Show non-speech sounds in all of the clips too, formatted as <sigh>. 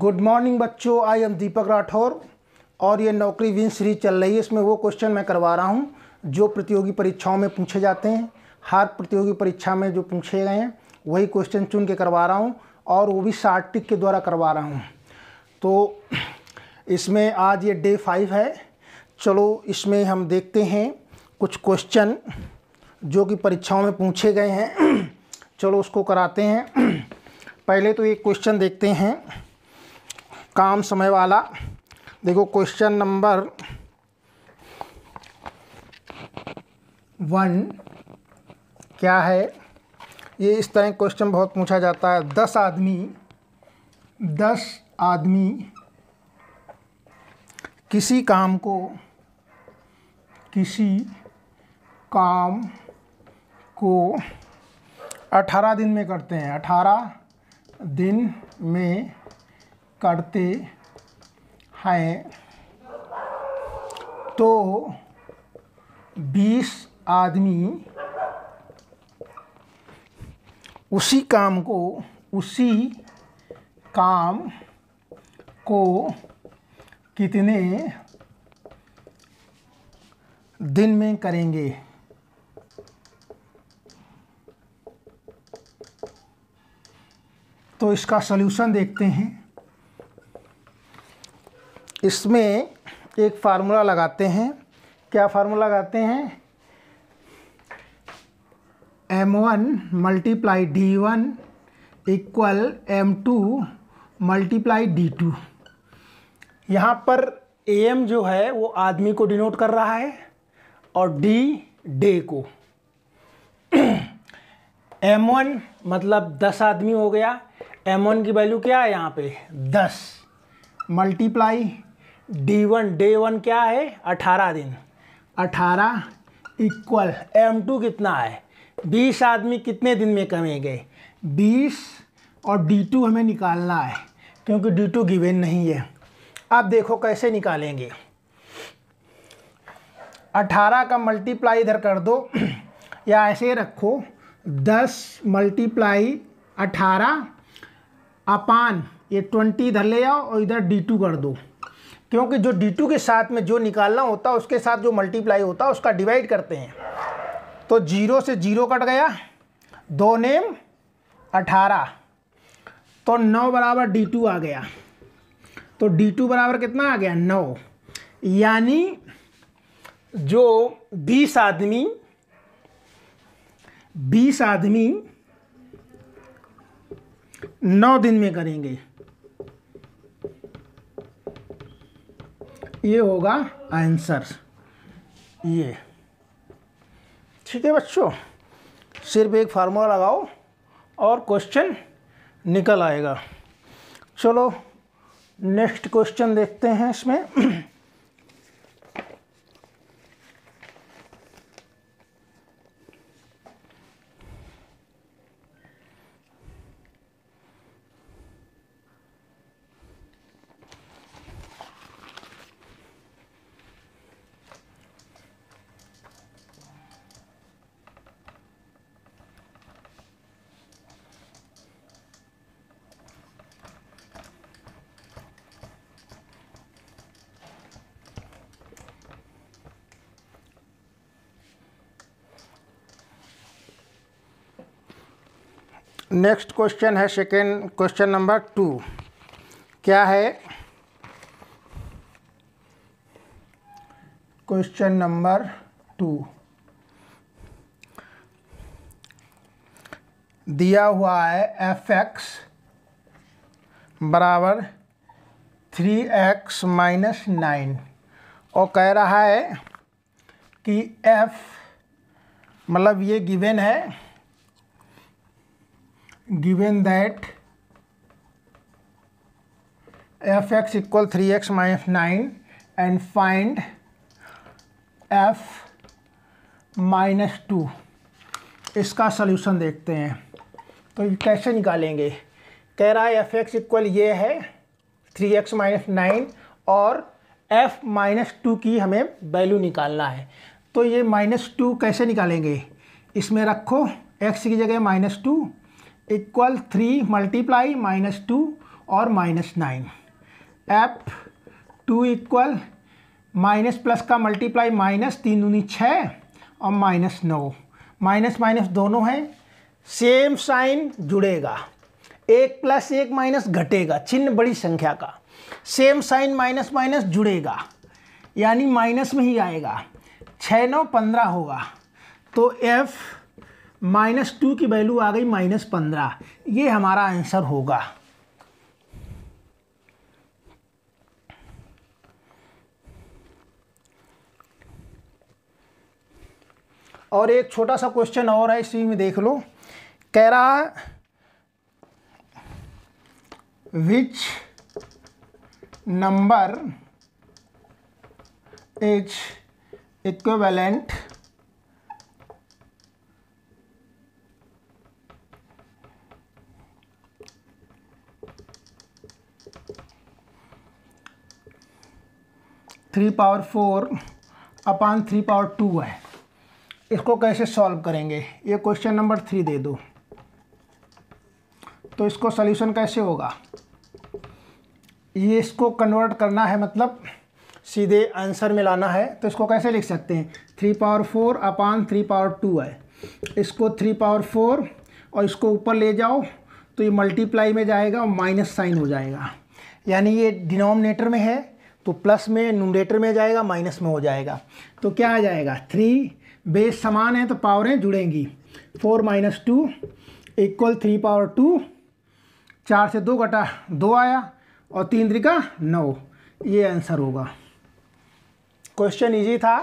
good morning बच्चों I am दीपक राठौर और ये नौकरी विन सीरीज चल रही है इसमें वो क्वेश्चन मैं करवा रहा हूँ जो प्रतियोगी परीक्षाओं में पूछे जाते हैं हर प्रतियोगी परीक्षा में जो पूछे गए हैं वही क्वेश्चन चुन के करवा रहा हूँ और वो भी सार्टिक के द्वारा करवा रहा हूँ तो इसमें आज ये डे फाइव है चलो इसमें हम देखते हैं कुछ क्वेश्चन जो कि परीक्षाओं में पूछे गए हैं चलो उसको कराते हैं पहले तो एक क्वेश्चन देखते हैं काम समय वाला देखो क्वेश्चन नंबर वन क्या है ये इस तरह क्वेश्चन बहुत पूछा जाता है दस आदमी दस आदमी किसी काम को किसी काम को अठारह दिन में करते हैं अठारह दिन में करते हैं तो 20 आदमी उसी काम को उसी काम को कितने दिन में करेंगे तो इसका सल्यूशन देखते हैं इसमें एक फार्मूला लगाते हैं क्या फार्मूला लगाते हैं M one multiply D one equal M two multiply D two यहाँ पर ए एम जो है वो आदमी को डिनोट कर रहा है और डी डे को एम <clears throat> वन मतलब दस आदमी हो गया एम वन की वैल्यू क्या है यहाँ पे दस multiply D one day one क्या है अठारह दिन अठारह इक्वल एम टू कितना है बीस आदमी कितने दिन में कमेंगे बीस और डी टू हमें निकालना है क्योंकि डी टू गिवेन नहीं है अब देखो कैसे निकालेंगे अठारह का मल्टीप्लाई इधर कर दो <clears throat> या ऐसे रखो दस मल्टीप्लाई अठारह अपान ये ट्वेंटी इधर ले आओ और इधर डी टू कर दो क्योंकि जो डी टू के साथ में जो निकालना होता है उसके साथ जो मल्टीप्लाई होता है उसका डिवाइड करते हैं तो जीरो से जीरो कट गया दो नेम अठारह तो नौ बराबर डी टू आ गया तो डी टू बराबर कितना आ गया नौ यानी जो बीस आदमी बीस आदमी नौ दिन में करेंगे ये होगा आंसर ये ठीक है बच्चों सिर्फ एक फार्मूला लगाओ और क्वेश्चन निकल आएगा चलो नेक्स्ट क्वेश्चन देखते हैं इसमें नेक्स्ट क्वेश्चन है सेकेंड क्वेश्चन नंबर टू क्या है क्वेश्चन नंबर टू दिया हुआ है एफ एक्स बराबर थ्री एक्स माइनस नाइन और कह रहा है कि एफ मतलब ये गिवेन है given that equal equal x minus nine and find f minus two इसका सोल्यूशन देखते हैं तो कैसे निकालेंगे कह रहा है एफ एक्स इक्वल ये है थ्री एक्स माइनस नाइन और एफ माइनस टू की हमें वैल्यू निकालना है तो ये माइनस टू कैसे निकालेंगे इसमें रखो एक्स की जगह minus two equal three multiply minus two और minus nine f two equal minus plus का मल्टीप्लाई माइनस तीन दूनी छः और माइनस नौ माइनस माइनस दोनों हैं सेम साइन जुड़ेगा एक प्लस एक माइनस घटेगा चिन्ह बड़ी संख्या का सेम साइन माइनस माइनस जुड़ेगा यानी माइनस में ही आएगा छः नौ पंद्रह होगा तो एफ़ माइनस टू की वैल्यू आ गई माइनस पंद्रह ये हमारा आंसर होगा और एक छोटा सा क्वेश्चन और है इसी में देख लो कह रहा है which number is equivalent three power four upon three power two है इसको कैसे सॉल्व करेंगे ये क्वेश्चन नंबर थ्री दे दो तो इसको सॉल्यूशन कैसे होगा ये इसको कन्वर्ट करना है मतलब सीधे आंसर में लाना है तो इसको कैसे लिख सकते हैं three power four upon three power two है इसको थ्री पावर फोर और इसको ऊपर ले जाओ तो ये मल्टीप्लाई में जाएगा और माइनस साइन हो जाएगा यानी ये डिनोमिनेटर में है तो प्लस में नूमरेटर में जाएगा माइनस में हो जाएगा तो क्या आ जाएगा थ्री बेस समान है तो पावरें जुड़ेंगी four minus two equal three power two चार से दो घटा दो आया और तीन त्रिका नौ ये आंसर होगा क्वेश्चन इजी था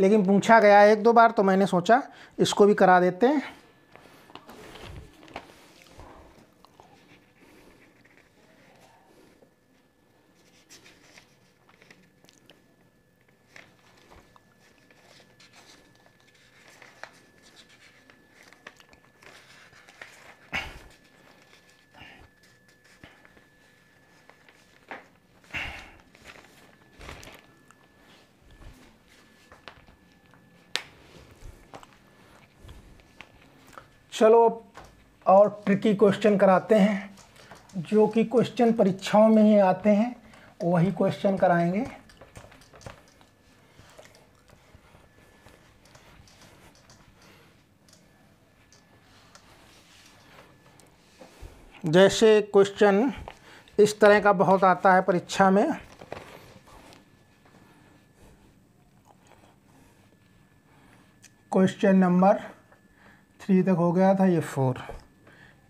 लेकिन पूछा गया एक दो बार तो मैंने सोचा इसको भी करा देते हैं चलो और ट्रिकी क्वेश्चन कराते हैं जो कि क्वेश्चन परीक्षाओं में ही आते हैं वही क्वेश्चन कराएंगे जैसे क्वेश्चन इस तरह का बहुत आता है परीक्षा में क्वेश्चन नंबर थ्री तक हो गया था ये फोर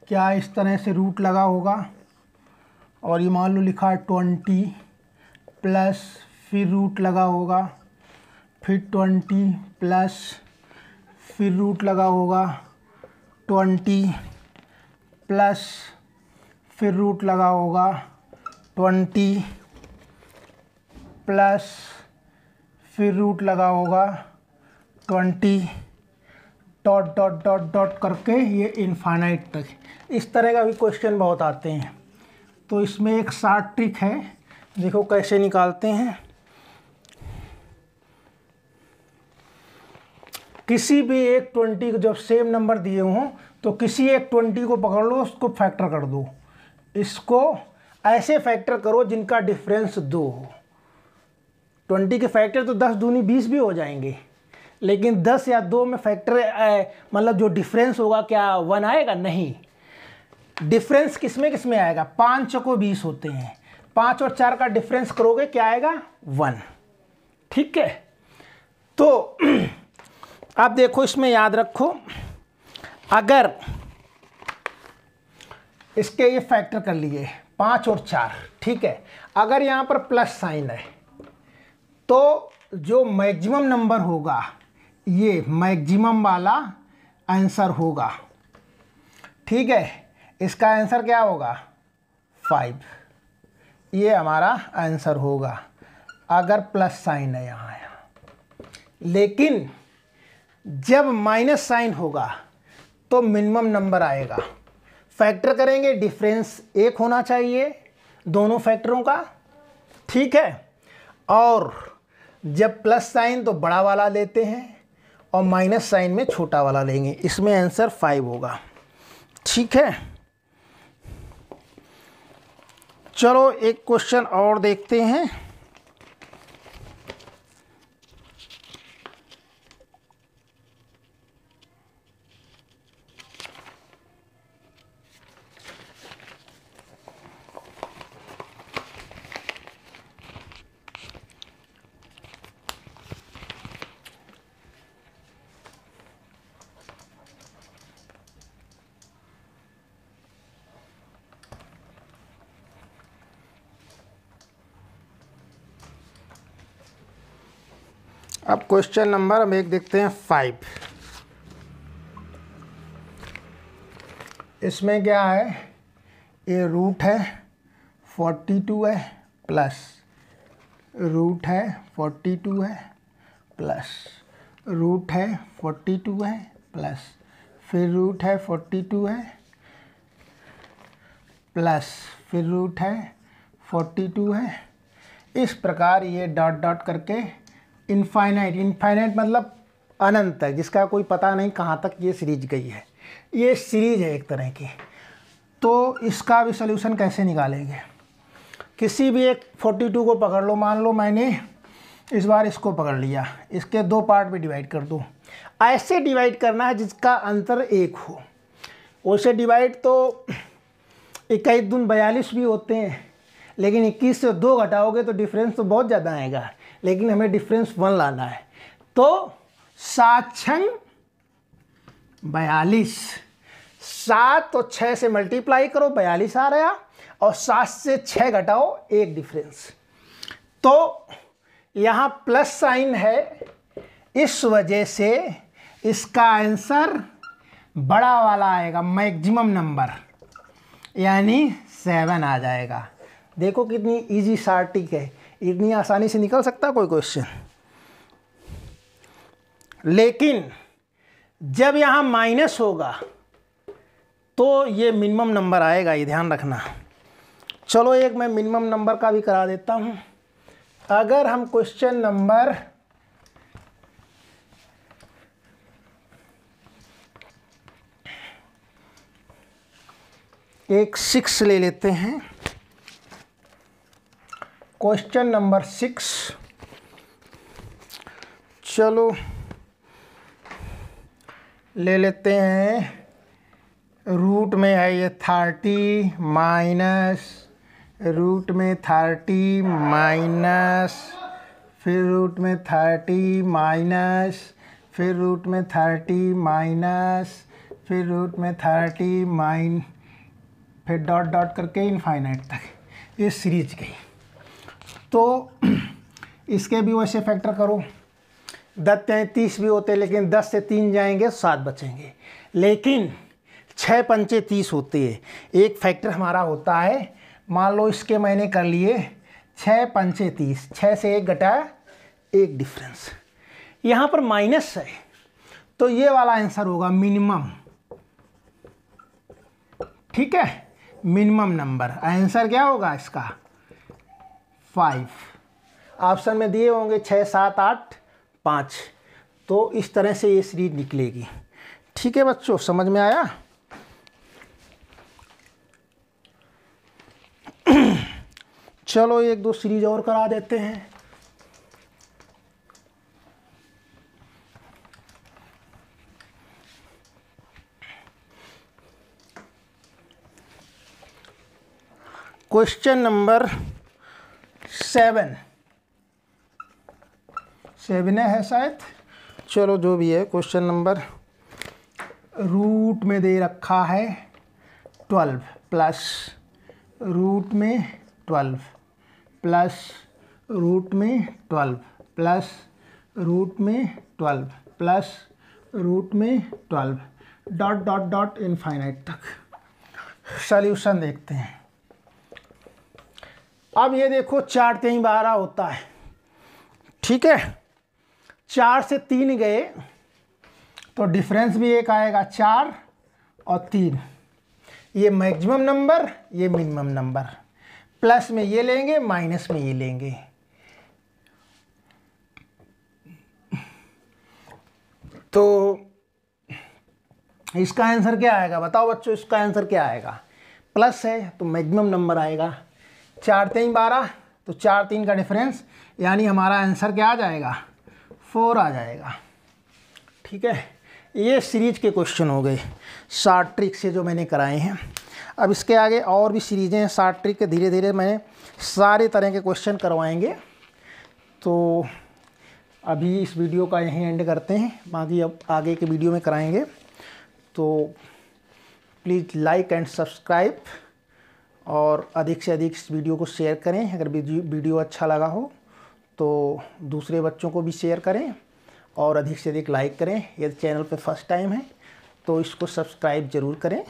क्या इस तरह से रूट लगा होगा और ये मान लो लिखा ट्वेंटी प्लस फिर रूट लगा होगा फिर ट्वेंटी प्लस फिर रूट लगा होगा ट्वेंटी प्लस फिर रूट लगा होगा ट्वेंटी प्लस फिर रूट लगा होगा twenty dot dot dot dot करके ये इनफाइनाइट तक इस तरह का भी क्वेश्चन बहुत आते हैं तो इसमें एक शार्ट ट्रिक है देखो कैसे निकालते हैं किसी भी एक ट्वेंटी को जब सेम नंबर दिए हों तो किसी एक ट्वेंटी को पकड़ लो उसको फैक्टर कर दो इसको ऐसे फैक्टर करो जिनका डिफरेंस दो हो ट्वेंटी के फैक्टर तो दस दूनी बीस भी हो जाएंगे लेकिन दस या दो में फैक्टर मतलब जो डिफरेंस होगा क्या वन आएगा नहीं डिफरेंस किस में किस में आएगा पाँच को बीस होते हैं पाँच और चार का डिफरेंस करोगे क्या आएगा वन ठीक है तो <clears throat> आप देखो इसमें याद रखो अगर इसके ये फैक्टर कर लिए पाँच और चार ठीक है अगर यहाँ पर प्लस साइन है तो जो मैक्सिमम नंबर होगा ये मैक्सिमम वाला आंसर होगा ठीक है इसका आंसर क्या होगा फाइव ये हमारा आंसर होगा अगर प्लस साइन है यहाँ आया लेकिन जब माइनस साइन होगा तो मिनिमम नंबर आएगा फैक्टर करेंगे डिफरेंस एक होना चाहिए दोनों फैक्टरों का ठीक है और जब प्लस साइन तो बड़ा वाला लेते हैं और माइनस साइन में छोटा वाला लेंगे इसमें आंसर फाइव होगा ठीक है चलो एक क्वेश्चन और देखते हैं अब क्वेश्चन नंबर हम एक देखते हैं फाइव इसमें क्या है ये रूट है फोर्टी टू है प्लस रूट है फोर्टी टू है प्लस रूट है फोर्टी टू है प्लस फिर रूट है फोर्टी टू है प्लस फिर रूट है फोर्टी टू है इस प्रकार ये डॉट डॉट करके इनफाइनाइट इनफाइनाइट मतलब अनंत तक जिसका कोई पता नहीं कहाँ तक ये सीरीज गई है ये सीरीज है एक तरह की तो इसका भी सोल्यूशन कैसे निकालेंगे किसी भी एक 42 को पकड़ लो मान लो मैंने इस बार इसको पकड़ लिया इसके दो पार्ट में डिवाइड कर दो ऐसे डिवाइड करना है जिसका अंतर एक हो वैसे डिवाइड तो इक्कीस दून बयालीस भी होते हैं लेकिन इक्कीस से दो घटाओगे तो डिफरेंस तो बहुत ज़्यादा आएगा लेकिन हमें डिफरेंस वन लाना है तो सात छंग बयालीस सात तो छः से मल्टीप्लाई करो बयालीस आ रहा और सात से छः घटाओ एक डिफरेंस तो यहाँ प्लस साइन है इस वजह से इसका आंसर बड़ा वाला आएगा मैक्सिमम नंबर यानी सेवन आ जाएगा देखो कितनी इजी सार्टिक है इतनी आसानी से निकल सकता कोई क्वेश्चन लेकिन जब यहाँ माइनस होगा तो ये मिनिमम नंबर आएगा ये ध्यान रखना चलो एक मैं मिनिमम नंबर का भी करा देता हूँ अगर हम क्वेश्चन नंबर एक सिक्स ले लेते हैं क्वेश्चन नंबर सिक्स चलो ले लेते हैं रूट में है ये थर्टी माइनस रूट में थर्टी माइनस फिर रूट में थर्टी माइनस फिर रूट में थर्टी माइनस फिर रूट में थर्टी माइन फिर डॉट डॉट करके इनफाइनाइट तक ये सीरीज गई तो इसके भी वैसे फैक्टर करो दस तैंतीस भी होते लेकिन दस से तीन जाएंगे सात बचेंगे लेकिन छः पंचे तीस होते हैं एक फैक्टर हमारा होता है मान लो इसके मैंने कर लिए छः पंचे तीस छः से एक घटा एक डिफरेंस यहाँ पर माइनस है तो ये वाला आंसर होगा मिनिमम ठीक है मिनिमम नंबर आंसर क्या होगा इसका फाइव ऑप्शन में दिए होंगे छः सात आठ पाँच तो इस तरह से ये सीरीज निकलेगी ठीक है बच्चों समझ में आया <clears throat> चलो एक दो सीरीज और करा देते हैं क्वेश्चन नंबर सेवन सेवन है शायद चलो जो भी है क्वेश्चन नंबर रूट में दे रखा है ट्वेल्व प्लस रूट में ट्वेल्व प्लस रूट में ट्वेल्व प्लस रूट में ट्वेल्व प्लस रूट में twelve dot dot dot infinite तक सॉल्यूशन देखते हैं अब ये देखो चार कहीं बारह होता है ठीक है चार से तीन गए तो डिफरेंस भी एक आएगा चार और तीन ये मैक्सिमम नंबर ये मिनिमम नंबर प्लस में ये लेंगे माइनस में ये लेंगे तो इसका आंसर क्या आएगा बताओ बच्चों इसका आंसर क्या आएगा प्लस है तो मैक्सिमम नंबर आएगा चार तीन बारह तो चार तीन का डिफरेंस यानी हमारा आंसर क्या आ जाएगा फोर आ जाएगा ठीक है ये सीरीज के क्वेश्चन हो गए शार्ट ट्रिक से जो मैंने कराए हैं अब इसके आगे और भी सीरीज़ें हैं शार्ट ट्रिक के धीरे धीरे मैंने सारे तरह के क्वेश्चन करवाएंगे तो अभी इस वीडियो का यहीं एंड करते हैं बाकी अब आगे के वीडियो में कराएंगे तो प्लीज़ लाइक एंड सब्सक्राइब और अधिक से अधिक इस वीडियो को शेयर करें अगर वीडियो अच्छा लगा हो तो दूसरे बच्चों को भी शेयर करें और अधिक से अधिक लाइक करें यदि चैनल पर फर्स्ट टाइम है तो इसको सब्सक्राइब ज़रूर करें